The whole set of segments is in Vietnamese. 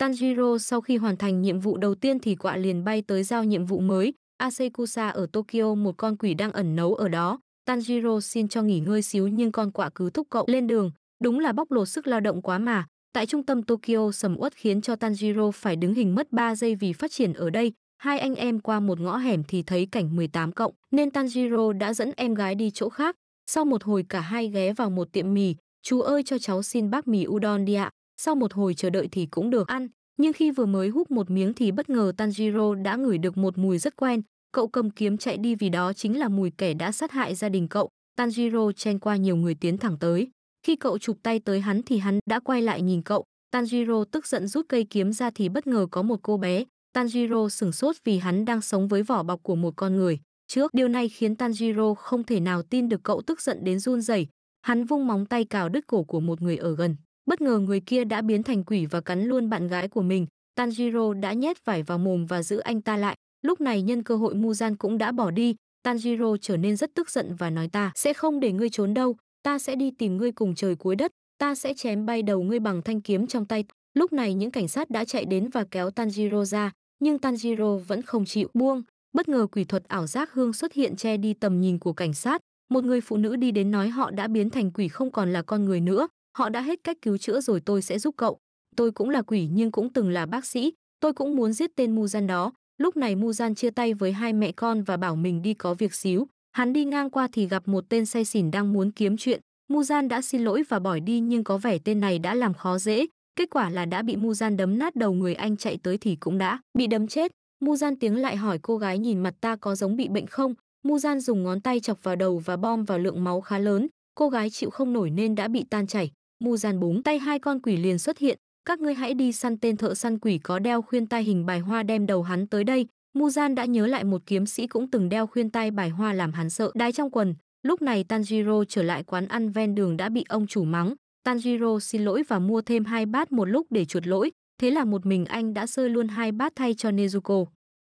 Tanjiro sau khi hoàn thành nhiệm vụ đầu tiên thì quạ liền bay tới giao nhiệm vụ mới, Asekusa ở Tokyo một con quỷ đang ẩn nấu ở đó. Tanjiro xin cho nghỉ ngơi xíu nhưng con quạ cứ thúc cậu lên đường, đúng là bóc lột sức lao động quá mà. Tại trung tâm Tokyo sầm uất khiến cho Tanjiro phải đứng hình mất 3 giây vì phát triển ở đây. Hai anh em qua một ngõ hẻm thì thấy cảnh 18 cộng, nên Tanjiro đã dẫn em gái đi chỗ khác. Sau một hồi cả hai ghé vào một tiệm mì, chú ơi cho cháu xin bác mì udon đi ạ sau một hồi chờ đợi thì cũng được ăn, nhưng khi vừa mới hút một miếng thì bất ngờ Tanjiro đã ngửi được một mùi rất quen, cậu cầm kiếm chạy đi vì đó chính là mùi kẻ đã sát hại gia đình cậu. Tanjiro chen qua nhiều người tiến thẳng tới. Khi cậu chụp tay tới hắn thì hắn đã quay lại nhìn cậu. Tanjiro tức giận rút cây kiếm ra thì bất ngờ có một cô bé. Tanjiro sửng sốt vì hắn đang sống với vỏ bọc của một con người. Trước điều này khiến Tanjiro không thể nào tin được cậu tức giận đến run rẩy. Hắn vung móng tay cào đứt cổ của một người ở gần. Bất ngờ người kia đã biến thành quỷ và cắn luôn bạn gái của mình, Tanjiro đã nhét vải vào mồm và giữ anh ta lại. Lúc này nhân cơ hội Muzan cũng đã bỏ đi, Tanjiro trở nên rất tức giận và nói ta sẽ không để ngươi trốn đâu, ta sẽ đi tìm ngươi cùng trời cuối đất, ta sẽ chém bay đầu ngươi bằng thanh kiếm trong tay. Lúc này những cảnh sát đã chạy đến và kéo Tanjiro ra, nhưng Tanjiro vẫn không chịu buông. Bất ngờ quỷ thuật ảo giác hương xuất hiện che đi tầm nhìn của cảnh sát. Một người phụ nữ đi đến nói họ đã biến thành quỷ không còn là con người nữa họ đã hết cách cứu chữa rồi tôi sẽ giúp cậu. Tôi cũng là quỷ nhưng cũng từng là bác sĩ, tôi cũng muốn giết tên Mu Gian đó. Lúc này Mu Gian chia tay với hai mẹ con và bảo mình đi có việc xíu. Hắn đi ngang qua thì gặp một tên say xỉn đang muốn kiếm chuyện. Mu Gian đã xin lỗi và bỏ đi nhưng có vẻ tên này đã làm khó dễ. Kết quả là đã bị Mu Gian đấm nát đầu người anh chạy tới thì cũng đã bị đấm chết. Mu Gian tiếng lại hỏi cô gái nhìn mặt ta có giống bị bệnh không. Mu Gian dùng ngón tay chọc vào đầu và bom vào lượng máu khá lớn. Cô gái chịu không nổi nên đã bị tan chảy. Mu Giàn búng tay hai con quỷ liền xuất hiện, các ngươi hãy đi săn tên thợ săn quỷ có đeo khuyên tai hình bài hoa đem đầu hắn tới đây. Mu Gian đã nhớ lại một kiếm sĩ cũng từng đeo khuyên tai bài hoa làm hắn sợ đái trong quần. Lúc này Tanjiro trở lại quán ăn ven đường đã bị ông chủ mắng. Tanjiro xin lỗi và mua thêm hai bát một lúc để chuột lỗi. Thế là một mình anh đã sơi luôn hai bát thay cho Nezuko.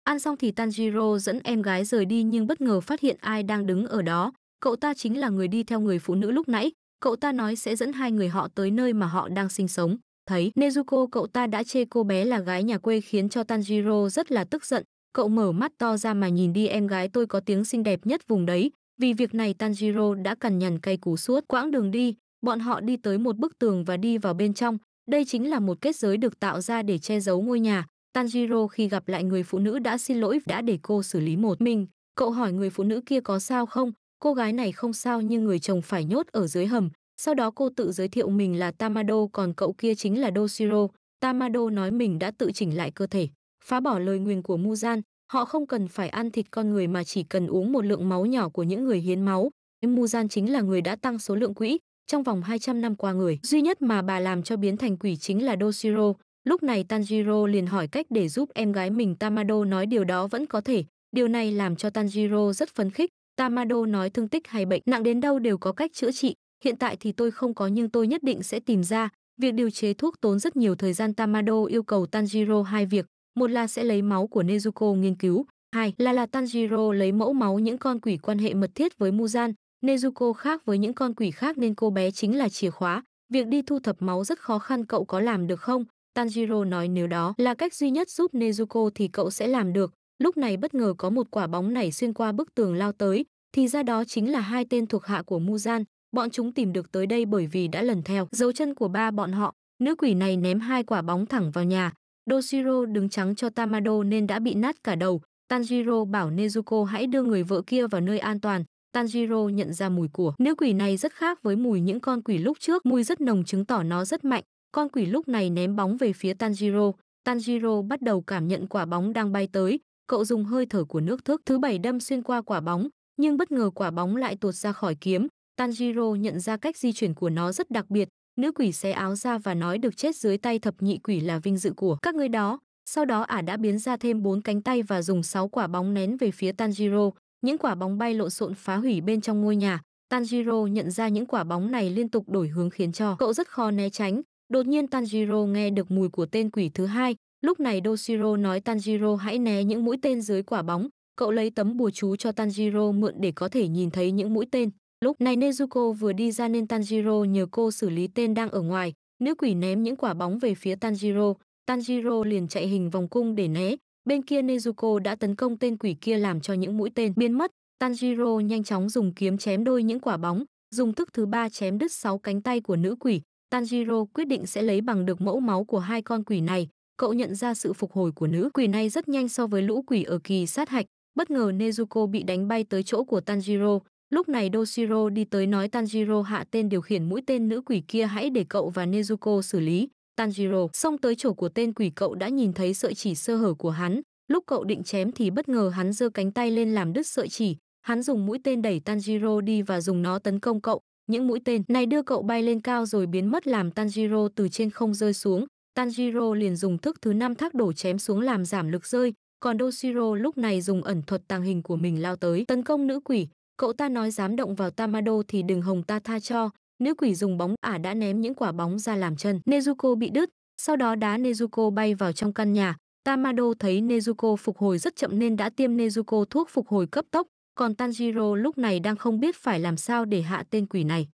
Ăn xong thì Tanjiro dẫn em gái rời đi nhưng bất ngờ phát hiện ai đang đứng ở đó. Cậu ta chính là người đi theo người phụ nữ lúc nãy cậu ta nói sẽ dẫn hai người họ tới nơi mà họ đang sinh sống. Thấy Nezuko cậu ta đã chê cô bé là gái nhà quê khiến cho Tanjiro rất là tức giận. Cậu mở mắt to ra mà nhìn đi em gái tôi có tiếng xinh đẹp nhất vùng đấy. Vì việc này Tanjiro đã cằn nhằn cây cú suốt quãng đường đi. Bọn họ đi tới một bức tường và đi vào bên trong. Đây chính là một kết giới được tạo ra để che giấu ngôi nhà. Tanjiro khi gặp lại người phụ nữ đã xin lỗi đã để cô xử lý một mình. Cậu hỏi người phụ nữ kia có sao không, Cô gái này không sao nhưng người chồng phải nhốt ở dưới hầm. Sau đó cô tự giới thiệu mình là Tamado còn cậu kia chính là Doshiro. Tamado nói mình đã tự chỉnh lại cơ thể, phá bỏ lời nguyền của Muzan. Họ không cần phải ăn thịt con người mà chỉ cần uống một lượng máu nhỏ của những người hiến máu. Muzan chính là người đã tăng số lượng quỹ, trong vòng 200 năm qua người duy nhất mà bà làm cho biến thành quỷ chính là Doshiro. Lúc này Tanjiro liền hỏi cách để giúp em gái mình Tamado nói điều đó vẫn có thể. Điều này làm cho Tanjiro rất phấn khích, Tamado nói thương tích hay bệnh nặng đến đâu đều có cách chữa trị, hiện tại thì tôi không có nhưng tôi nhất định sẽ tìm ra. Việc điều chế thuốc tốn rất nhiều thời gian Tamado yêu cầu Tanjiro hai việc, một là sẽ lấy máu của Nezuko nghiên cứu, hai là là Tanjiro lấy mẫu máu những con quỷ quan hệ mật thiết với Muzan, Nezuko khác với những con quỷ khác nên cô bé chính là chìa khóa. Việc đi thu thập máu rất khó khăn cậu có làm được không? Tanjiro nói nếu đó là cách duy nhất giúp Nezuko thì cậu sẽ làm được lúc này bất ngờ có một quả bóng nảy xuyên qua bức tường lao tới, thì ra đó chính là hai tên thuộc hạ của Muzan, bọn chúng tìm được tới đây bởi vì đã lần theo dấu chân của ba bọn họ, nữ quỷ này ném hai quả bóng thẳng vào nhà, Doshiro đứng trắng cho Tamado nên đã bị nát cả đầu, Tanjiro bảo Nezuko hãy đưa người vợ kia vào nơi an toàn, Tanjiro nhận ra mùi của nữ quỷ này rất khác với mùi những con quỷ lúc trước, mùi rất nồng chứng tỏ nó rất mạnh. Con quỷ lúc này ném bóng về phía Tanjiro, Tanjiro bắt đầu cảm nhận quả bóng đang bay tới, cậu dùng hơi thở của nước thước thứ bảy đâm xuyên qua quả bóng, nhưng bất ngờ quả bóng lại tuột ra khỏi kiếm. Tanjiro nhận ra cách di chuyển của nó rất đặc biệt, nữ quỷ xé áo ra và nói được chết dưới tay thập nhị quỷ là vinh dự của các ngươi đó. Sau đó ả đã biến ra thêm bốn cánh tay và dùng sáu quả bóng nén về phía Tanjiro. Những quả bóng bay lộn xộn phá hủy bên trong ngôi nhà. Tanjiro nhận ra những quả bóng này liên tục đổi hướng khiến cho cậu rất khó né tránh. Đột nhiên Tanjiro nghe được mùi của tên quỷ thứ hai, Lúc này Doshiro nói Tanjiro hãy né những mũi tên dưới quả bóng, cậu lấy tấm bùa chú cho Tanjiro mượn để có thể nhìn thấy những mũi tên. Lúc này Nezuko vừa đi ra nên Tanjiro nhờ cô xử lý tên đang ở ngoài, nữ quỷ ném những quả bóng về phía Tanjiro, Tanjiro liền chạy hình vòng cung để né. Bên kia Nezuko đã tấn công tên quỷ kia làm cho những mũi tên biến mất. Tanjiro nhanh chóng dùng kiếm chém đôi những quả bóng, dùng thức thứ ba chém đứt sáu cánh tay của nữ quỷ. Tanjiro quyết định sẽ lấy bằng được mẫu máu của hai con quỷ này, cậu nhận ra sự phục hồi của nữ quỷ này rất nhanh so với lũ quỷ ở kỳ sát hạch. Bất ngờ Nezuko bị đánh bay tới chỗ của Tanjiro. Lúc này Doshiro đi tới nói Tanjiro hạ tên điều khiển mũi tên nữ quỷ kia hãy để cậu và Nezuko xử lý. Tanjiro xông tới chỗ của tên quỷ cậu đã nhìn thấy sợi chỉ sơ hở của hắn. Lúc cậu định chém thì bất ngờ hắn giơ cánh tay lên làm đứt sợi chỉ. Hắn dùng mũi tên đẩy Tanjiro đi và dùng nó tấn công cậu. Những mũi tên này đưa cậu bay lên cao rồi biến mất làm Tanjiro từ trên không rơi xuống. Tanjiro liền dùng thức thứ năm thác đổ chém xuống làm giảm lực rơi, còn Doshiro lúc này dùng ẩn thuật tàng hình của mình lao tới tấn công nữ quỷ. Cậu ta nói dám động vào Tamado thì đừng hồng ta tha cho. Nữ quỷ dùng bóng ả đã ném những quả bóng ra làm chân. Nezuko bị đứt, sau đó đá Nezuko bay vào trong căn nhà. Tamado thấy Nezuko phục hồi rất chậm nên đã tiêm Nezuko thuốc phục hồi cấp tốc, còn Tanjiro lúc này đang không biết phải làm sao để hạ tên quỷ này.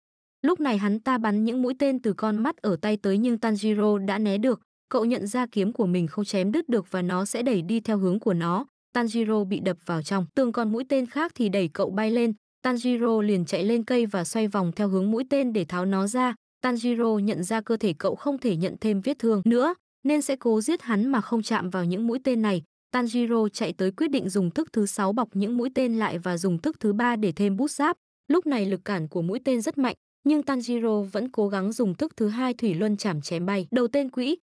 Lúc này hắn ta bắn những mũi tên từ con mắt ở tay tới nhưng Tanjiro đã né được, cậu nhận ra kiếm của mình không chém đứt được và nó sẽ đẩy đi theo hướng của nó. Tanjiro bị đập vào trong, tường còn mũi tên khác thì đẩy cậu bay lên, Tanjiro liền chạy lên cây và xoay vòng theo hướng mũi tên để tháo nó ra. Tanjiro nhận ra cơ thể cậu không thể nhận thêm vết thương nữa, nên sẽ cố giết hắn mà không chạm vào những mũi tên này. Tanjiro chạy tới quyết định dùng thức thứ sáu bọc những mũi tên lại và dùng thức thứ ba để thêm bút giáp. Lúc này lực cản của mũi tên rất mạnh, nhưng Tanjiro vẫn cố gắng dùng thức thứ hai thủy luân chảm chém bay đầu tên quỷ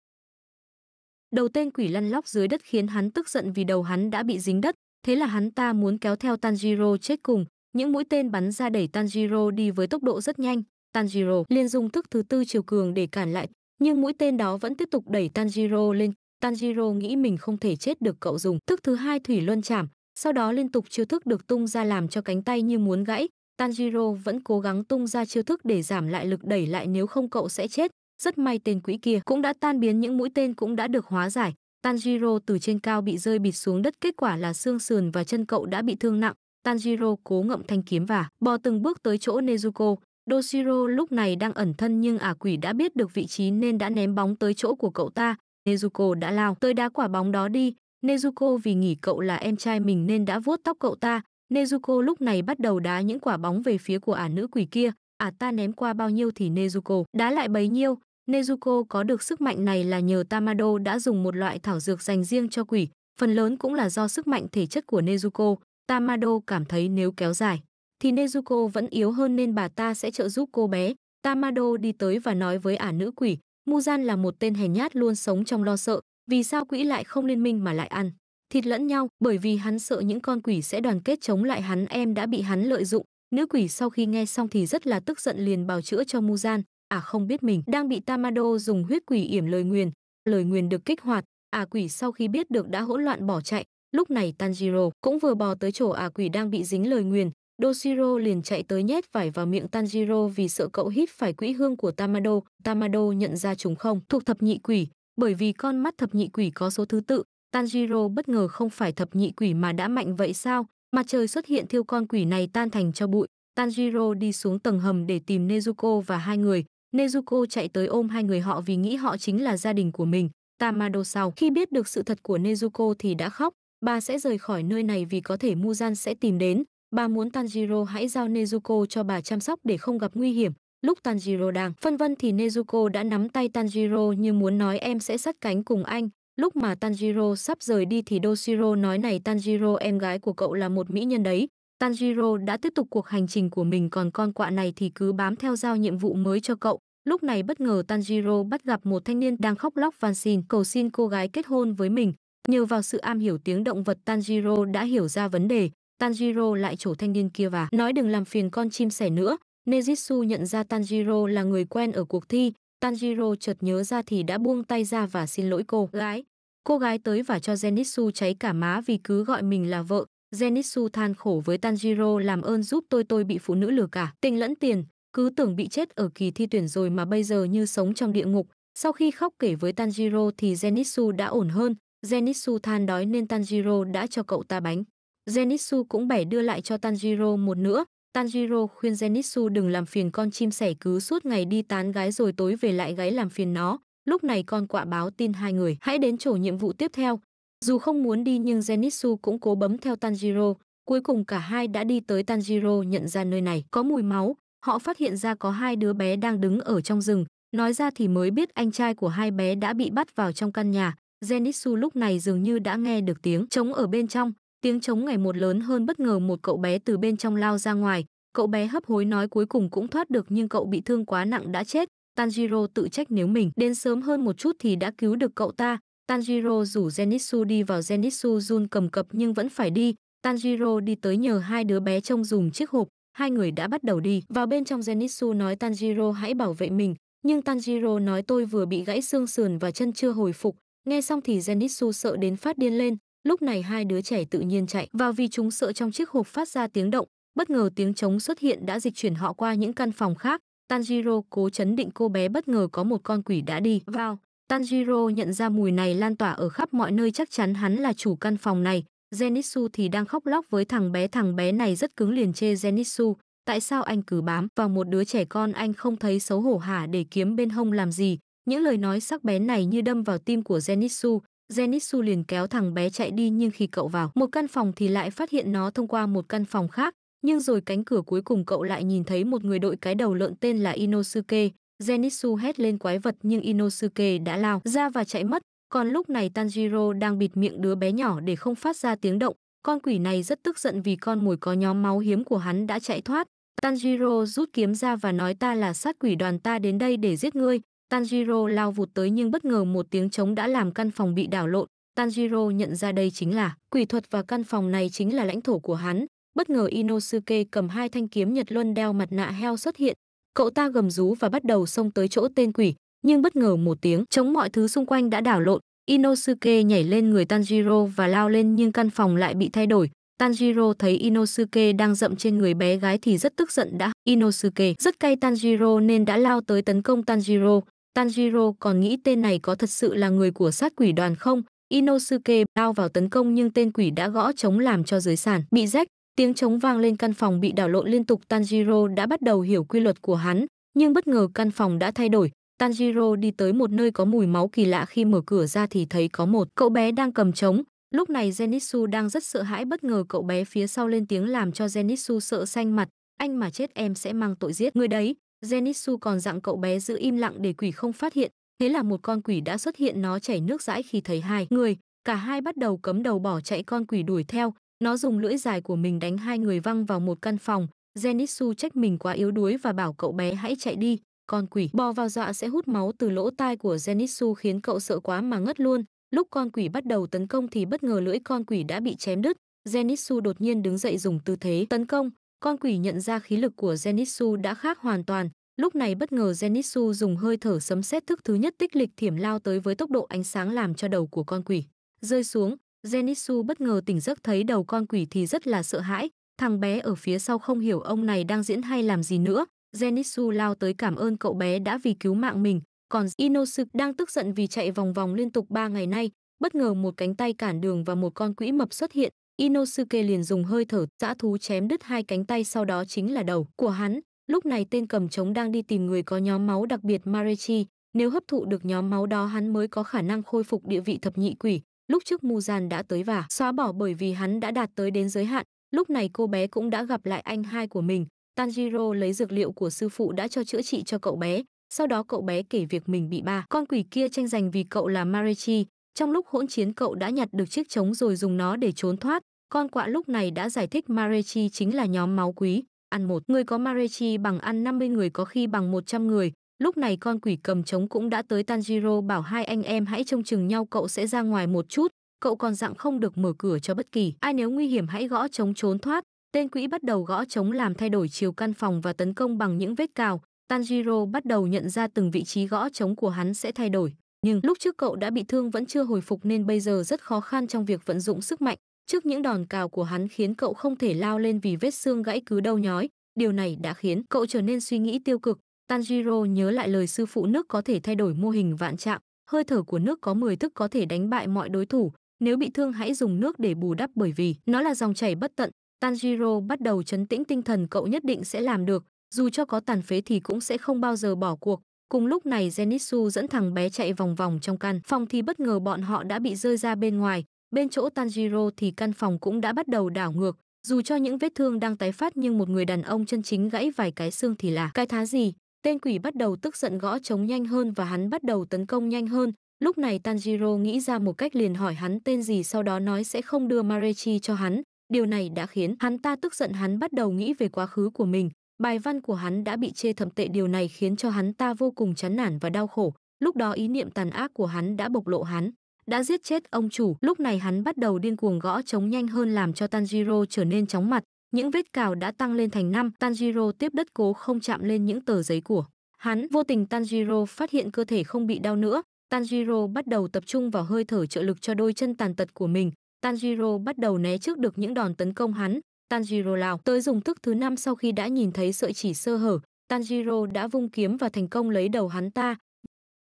Đầu tên quỷ lăn lóc dưới đất khiến hắn tức giận vì đầu hắn đã bị dính đất, thế là hắn ta muốn kéo theo Tanjiro chết cùng, những mũi tên bắn ra đẩy Tanjiro đi với tốc độ rất nhanh. Tanjiro liền dùng thức thứ tư chiều cường để cản lại, nhưng mũi tên đó vẫn tiếp tục đẩy Tanjiro lên. Tanjiro nghĩ mình không thể chết được cậu dùng thức thứ hai thủy luân chảm, sau đó liên tục chiêu thức được tung ra làm cho cánh tay như muốn gãy, Tanjiro vẫn cố gắng tung ra chiêu thức để giảm lại lực đẩy lại nếu không cậu sẽ chết. Rất may tên quỷ kia cũng đã tan biến những mũi tên cũng đã được hóa giải. Tanjiro từ trên cao bị rơi bịt xuống đất kết quả là xương sườn và chân cậu đã bị thương nặng. Tanjiro cố ngậm thanh kiếm và bò từng bước tới chỗ Nezuko. Doshiro lúc này đang ẩn thân nhưng ả quỷ đã biết được vị trí nên đã ném bóng tới chỗ của cậu ta. Nezuko đã lao tới đá quả bóng đó đi. Nezuko vì nghỉ cậu là em trai mình nên đã vuốt tóc cậu ta. Nezuko lúc này bắt đầu đá những quả bóng về phía của ả nữ quỷ kia, ả ta ném qua bao nhiêu thì Nezuko đá lại bấy nhiêu. Nezuko có được sức mạnh này là nhờ Tamado đã dùng một loại thảo dược dành riêng cho quỷ, phần lớn cũng là do sức mạnh thể chất của Nezuko. Tamado cảm thấy nếu kéo dài, thì Nezuko vẫn yếu hơn nên bà ta sẽ trợ giúp cô bé. Tamado đi tới và nói với ả nữ quỷ, Muzan là một tên hèn nhát luôn sống trong lo sợ, vì sao quỷ lại không liên minh mà lại ăn thịt lẫn nhau bởi vì hắn sợ những con quỷ sẽ đoàn kết chống lại hắn em đã bị hắn lợi dụng. Nữ quỷ sau khi nghe xong thì rất là tức giận liền bào chữa cho Muzan, à không biết mình đang bị Tamado dùng huyết quỷ yểm lời nguyền. Lời nguyền được kích hoạt, à quỷ sau khi biết được đã hỗn loạn bỏ chạy. Lúc này Tanjiro cũng vừa bò tới chỗ à quỷ đang bị dính lời nguyền. Doshiro liền chạy tới nhét vải vào miệng Tanjiro vì sợ cậu hít phải quỹ hương của Tamado. Tamado nhận ra chúng không thuộc thập nhị quỷ, bởi vì con mắt thập nhị quỷ có số thứ tự, Tanjiro bất ngờ không phải thập nhị quỷ mà đã mạnh vậy sao? Mặt trời xuất hiện thiêu con quỷ này tan thành cho bụi. Tanjiro đi xuống tầng hầm để tìm Nezuko và hai người. Nezuko chạy tới ôm hai người họ vì nghĩ họ chính là gia đình của mình. Tamado sau khi biết được sự thật của Nezuko thì đã khóc. Bà sẽ rời khỏi nơi này vì có thể Muzan sẽ tìm đến. Bà muốn Tanjiro hãy giao Nezuko cho bà chăm sóc để không gặp nguy hiểm. Lúc Tanjiro đang phân vân thì Nezuko đã nắm tay Tanjiro như muốn nói em sẽ sắt cánh cùng anh. Lúc mà Tanjiro sắp rời đi thì Doshiro nói này Tanjiro em gái của cậu là một mỹ nhân đấy. Tanjiro đã tiếp tục cuộc hành trình của mình còn con quạ này thì cứ bám theo giao nhiệm vụ mới cho cậu. Lúc này bất ngờ Tanjiro bắt gặp một thanh niên đang khóc lóc van xin cầu xin cô gái kết hôn với mình. Nhờ vào sự am hiểu tiếng động vật Tanjiro đã hiểu ra vấn đề. Tanjiro lại chỗ thanh niên kia và nói đừng làm phiền con chim sẻ nữa. Nejitsu nhận ra Tanjiro là người quen ở cuộc thi, Tanjiro chợt nhớ ra thì đã buông tay ra và xin lỗi cô gái. Cô gái tới và cho Zenitsu cháy cả má vì cứ gọi mình là vợ. Zenitsu than khổ với Tanjiro làm ơn giúp tôi tôi bị phụ nữ lừa cả. Tình lẫn tiền, cứ tưởng bị chết ở kỳ thi tuyển rồi mà bây giờ như sống trong địa ngục. Sau khi khóc kể với Tanjiro thì Zenitsu đã ổn hơn. Zenitsu than đói nên Tanjiro đã cho cậu ta bánh. Zenitsu cũng bẻ đưa lại cho Tanjiro một nữa, Tanjiro khuyên Zenitsu đừng làm phiền con chim sẻ cứ suốt ngày đi tán gái rồi tối về lại gái làm phiền nó. Lúc này con quạ báo tin hai người hãy đến chỗ nhiệm vụ tiếp theo. Dù không muốn đi nhưng Zenitsu cũng cố bấm theo Tanjiro. Cuối cùng cả hai đã đi tới Tanjiro nhận ra nơi này có mùi máu. Họ phát hiện ra có hai đứa bé đang đứng ở trong rừng. Nói ra thì mới biết anh trai của hai bé đã bị bắt vào trong căn nhà. Zenitsu lúc này dường như đã nghe được tiếng trống ở bên trong. Tiếng trống ngày một lớn hơn bất ngờ một cậu bé từ bên trong lao ra ngoài, cậu bé hấp hối nói cuối cùng cũng thoát được nhưng cậu bị thương quá nặng đã chết. Tanjiro tự trách nếu mình đến sớm hơn một chút thì đã cứu được cậu ta. Tanjiro rủ Zenitsu đi vào Zenitsu Jun cầm cập nhưng vẫn phải đi. Tanjiro đi tới nhờ hai đứa bé trông dùm chiếc hộp. Hai người đã bắt đầu đi vào bên trong Zenitsu nói Tanjiro hãy bảo vệ mình. Nhưng Tanjiro nói tôi vừa bị gãy xương sườn và chân chưa hồi phục. Nghe xong thì Zenitsu sợ đến phát điên lên lúc này hai đứa trẻ tự nhiên chạy vào vì chúng sợ trong chiếc hộp phát ra tiếng động bất ngờ tiếng trống xuất hiện đã dịch chuyển họ qua những căn phòng khác tanjiro cố chấn định cô bé bất ngờ có một con quỷ đã đi vào tanjiro nhận ra mùi này lan tỏa ở khắp mọi nơi chắc chắn hắn là chủ căn phòng này Zenitsu thì đang khóc lóc với thằng bé thằng bé này rất cứng liền chê Zenitsu tại sao anh cứ bám vào một đứa trẻ con anh không thấy xấu hổ hả để kiếm bên hông làm gì những lời nói sắc bén này như đâm vào tim của Zenitsu Jenisu liền kéo thằng bé chạy đi nhưng khi cậu vào một căn phòng thì lại phát hiện nó thông qua một căn phòng khác, nhưng rồi cánh cửa cuối cùng cậu lại nhìn thấy một người đội cái đầu lợn tên là Inosuke. Jenisu hét lên quái vật nhưng Inosuke đã lao ra và chạy mất, còn lúc này Tanjiro đang bịt miệng đứa bé nhỏ để không phát ra tiếng động. Con quỷ này rất tức giận vì con mồi có nhóm máu hiếm của hắn đã chạy thoát. Tanjiro rút kiếm ra và nói ta là sát quỷ đoàn ta đến đây để giết ngươi, Tanjiro lao vụt tới nhưng bất ngờ một tiếng trống đã làm căn phòng bị đảo lộn. Tanjiro nhận ra đây chính là quỷ thuật và căn phòng này chính là lãnh thổ của hắn. Bất ngờ Inosuke cầm hai thanh kiếm Nhật Luân đeo mặt nạ heo xuất hiện. Cậu ta gầm rú và bắt đầu xông tới chỗ tên quỷ, nhưng bất ngờ một tiếng trống mọi thứ xung quanh đã đảo lộn. Inosuke nhảy lên người Tanjiro và lao lên nhưng căn phòng lại bị thay đổi. Tanjiro thấy Inosuke đang dậm trên người bé gái thì rất tức giận đã. Inosuke rất cay Tanjiro nên đã lao tới tấn công Tanjiro. Tanjiro còn nghĩ tên này có thật sự là người của sát quỷ đoàn không. Inosuke lao vào tấn công nhưng tên quỷ đã gõ chống làm cho dưới sàn bị rách. Tiếng trống vang lên căn phòng bị đảo lộn liên tục Tanjiro đã bắt đầu hiểu quy luật của hắn, nhưng bất ngờ căn phòng đã thay đổi. Tanjiro đi tới một nơi có mùi máu kỳ lạ khi mở cửa ra thì thấy có một cậu bé đang cầm trống. Lúc này Zenitsu đang rất sợ hãi bất ngờ cậu bé phía sau lên tiếng làm cho Zenitsu sợ xanh mặt. Anh mà chết em sẽ mang tội giết người đấy. Genitsu còn dặn cậu bé giữ im lặng để quỷ không phát hiện, thế là một con quỷ đã xuất hiện nó chảy nước dãi khi thấy hai người, cả hai bắt đầu cấm đầu bỏ chạy con quỷ đuổi theo, nó dùng lưỡi dài của mình đánh hai người văng vào một căn phòng, Genitsu trách mình quá yếu đuối và bảo cậu bé hãy chạy đi, con quỷ bò vào dọa sẽ hút máu từ lỗ tai của Genitsu khiến cậu sợ quá mà ngất luôn. Lúc con quỷ bắt đầu tấn công thì bất ngờ lưỡi con quỷ đã bị chém đứt. Genitsu đột nhiên đứng dậy dùng tư thế tấn công, con quỷ nhận ra khí lực của Zenitsu đã khác hoàn toàn, lúc này bất ngờ Zenitsu dùng hơi thở sấm sét thức thứ nhất tích lịch thiểm lao tới với tốc độ ánh sáng làm cho đầu của con quỷ rơi xuống. Zenitsu bất ngờ tỉnh giấc thấy đầu con quỷ thì rất là sợ hãi, thằng bé ở phía sau không hiểu ông này đang diễn hay làm gì nữa. Zenitsu lao tới cảm ơn cậu bé đã vì cứu mạng mình, còn Inosuke đang tức giận vì chạy vòng vòng liên tục 3 ngày nay, bất ngờ một cánh tay cản đường và một con quỷ mập xuất hiện, Inosuke liền dùng hơi thở dã thú chém đứt hai cánh tay sau đó chính là đầu của hắn. Lúc này tên cầm trống đang đi tìm người có nhóm máu đặc biệt Marechi, nếu hấp thụ được nhóm máu đó hắn mới có khả năng khôi phục địa vị thập nhị quỷ. Lúc trước Muzan đã tới và xóa bỏ bởi vì hắn đã đạt tới đến giới hạn, lúc này cô bé cũng đã gặp lại anh hai của mình. Tanjiro lấy dược liệu của sư phụ đã cho chữa trị cho cậu bé, sau đó cậu bé kể việc mình bị ba con quỷ kia tranh giành vì cậu là Marechi, trong lúc hỗn chiến cậu đã nhặt được chiếc trống rồi dùng nó để trốn thoát, con quạ lúc này đã giải thích Marechi chính là nhóm máu quý, ăn một người có Marechi bằng ăn 50 người có khi bằng 100 người. Lúc này con quỷ cầm trống cũng đã tới Tanjiro bảo hai anh em hãy trông chừng nhau cậu sẽ ra ngoài một chút, cậu còn dặn không được mở cửa cho bất kỳ ai nếu nguy hiểm hãy gõ trống trốn thoát. Tên quỷ bắt đầu gõ trống làm thay đổi chiều căn phòng và tấn công bằng những vết cào. Tanjiro bắt đầu nhận ra từng vị trí gõ trống của hắn sẽ thay đổi. Nhưng lúc trước cậu đã bị thương vẫn chưa hồi phục nên bây giờ rất khó khăn trong việc vận dụng sức mạnh. Trước những đòn cào của hắn khiến cậu không thể lao lên vì vết xương gãy cứ đau nhói, điều này đã khiến cậu trở nên suy nghĩ tiêu cực. Tanjiro nhớ lại lời sư phụ nước có thể thay đổi mô hình vạn trạng, hơi thở của nước có 10 thức có thể đánh bại mọi đối thủ, nếu bị thương hãy dùng nước để bù đắp bởi vì nó là dòng chảy bất tận. Tanjiro bắt đầu chấn tĩnh tinh thần cậu nhất định sẽ làm được, dù cho có tàn phế thì cũng sẽ không bao giờ bỏ cuộc. Cùng lúc này Zenitsu dẫn thằng bé chạy vòng vòng trong căn phòng thì bất ngờ bọn họ đã bị rơi ra bên ngoài, Bên chỗ Tanjiro thì căn phòng cũng đã bắt đầu đảo ngược, dù cho những vết thương đang tái phát nhưng một người đàn ông chân chính gãy vài cái xương thì là cái thá gì. Tên quỷ bắt đầu tức giận gõ trống nhanh hơn và hắn bắt đầu tấn công nhanh hơn. Lúc này Tanjiro nghĩ ra một cách liền hỏi hắn tên gì sau đó nói sẽ không đưa Marechi cho hắn. Điều này đã khiến hắn ta tức giận hắn bắt đầu nghĩ về quá khứ của mình. Bài văn của hắn đã bị chê thậm tệ điều này khiến cho hắn ta vô cùng chán nản và đau khổ. Lúc đó ý niệm tàn ác của hắn đã bộc lộ hắn đã giết chết ông chủ. Lúc này hắn bắt đầu điên cuồng gõ chống nhanh hơn làm cho Tanjiro trở nên chóng mặt. Những vết cào đã tăng lên thành năm. Tanjiro tiếp đất cố không chạm lên những tờ giấy của. Hắn vô tình Tanjiro phát hiện cơ thể không bị đau nữa. Tanjiro bắt đầu tập trung vào hơi thở trợ lực cho đôi chân tàn tật của mình. Tanjiro bắt đầu né trước được những đòn tấn công hắn. Tanjiro lao tới dùng thức thứ năm sau khi đã nhìn thấy sợi chỉ sơ hở. Tanjiro đã vung kiếm và thành công lấy đầu hắn ta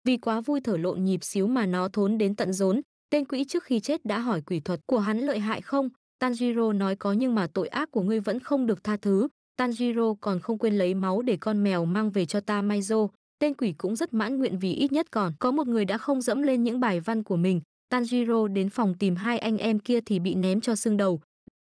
vì quá vui thở lộn nhịp xíu mà nó thốn đến tận rốn tên quỹ trước khi chết đã hỏi quỷ thuật của hắn lợi hại không tanjiro nói có nhưng mà tội ác của ngươi vẫn không được tha thứ tanjiro còn không quên lấy máu để con mèo mang về cho ta maizo tên quỷ cũng rất mãn nguyện vì ít nhất còn có một người đã không dẫm lên những bài văn của mình tanjiro đến phòng tìm hai anh em kia thì bị ném cho xương đầu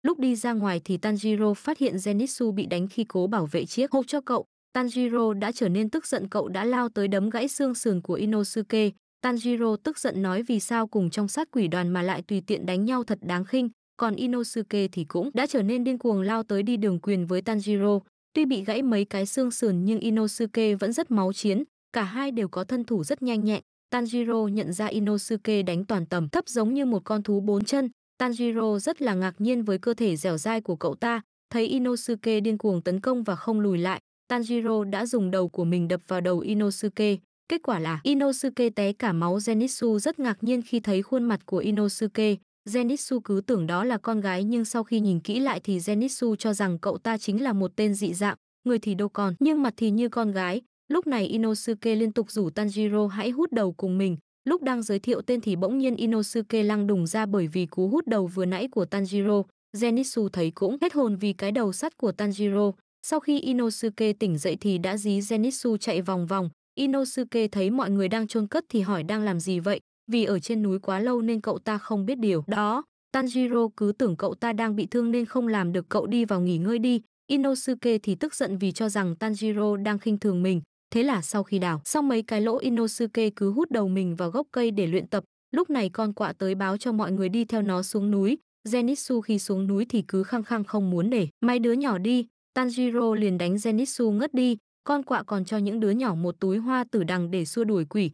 lúc đi ra ngoài thì tanjiro phát hiện genitsu bị đánh khi cố bảo vệ chiếc hộp cho cậu Tanjiro đã trở nên tức giận cậu đã lao tới đấm gãy xương sườn của Inosuke. Tanjiro tức giận nói vì sao cùng trong sát quỷ đoàn mà lại tùy tiện đánh nhau thật đáng khinh, còn Inosuke thì cũng đã trở nên điên cuồng lao tới đi đường quyền với Tanjiro. Tuy bị gãy mấy cái xương sườn nhưng Inosuke vẫn rất máu chiến, cả hai đều có thân thủ rất nhanh nhẹn. Tanjiro nhận ra Inosuke đánh toàn tầm thấp giống như một con thú bốn chân. Tanjiro rất là ngạc nhiên với cơ thể dẻo dai của cậu ta, thấy Inosuke điên cuồng tấn công và không lùi lại, Tanjiro đã dùng đầu của mình đập vào đầu Inosuke. Kết quả là Inosuke té cả máu Zenitsu rất ngạc nhiên khi thấy khuôn mặt của Inosuke. Zenitsu cứ tưởng đó là con gái nhưng sau khi nhìn kỹ lại thì Zenitsu cho rằng cậu ta chính là một tên dị dạng, người thì đâu còn nhưng mặt thì như con gái. Lúc này Inosuke liên tục rủ Tanjiro hãy hút đầu cùng mình. Lúc đang giới thiệu tên thì bỗng nhiên Inosuke lăng đùng ra bởi vì cú hút đầu vừa nãy của Tanjiro. Zenitsu thấy cũng hết hồn vì cái đầu sắt của Tanjiro, sau khi Inosuke tỉnh dậy thì đã dí Zenitsu chạy vòng vòng, Inosuke thấy mọi người đang chôn cất thì hỏi đang làm gì vậy, vì ở trên núi quá lâu nên cậu ta không biết điều đó. Tanjiro cứ tưởng cậu ta đang bị thương nên không làm được cậu đi vào nghỉ ngơi đi. Inosuke thì tức giận vì cho rằng Tanjiro đang khinh thường mình. Thế là sau khi đào xong mấy cái lỗ Inosuke cứ hút đầu mình vào gốc cây để luyện tập. Lúc này con quạ tới báo cho mọi người đi theo nó xuống núi. Zenitsu khi xuống núi thì cứ khăng khăng không muốn để. Mấy đứa nhỏ đi, Tanjiro liền đánh Zenitsu ngất đi, con quạ còn cho những đứa nhỏ một túi hoa tử đằng để xua đuổi quỷ,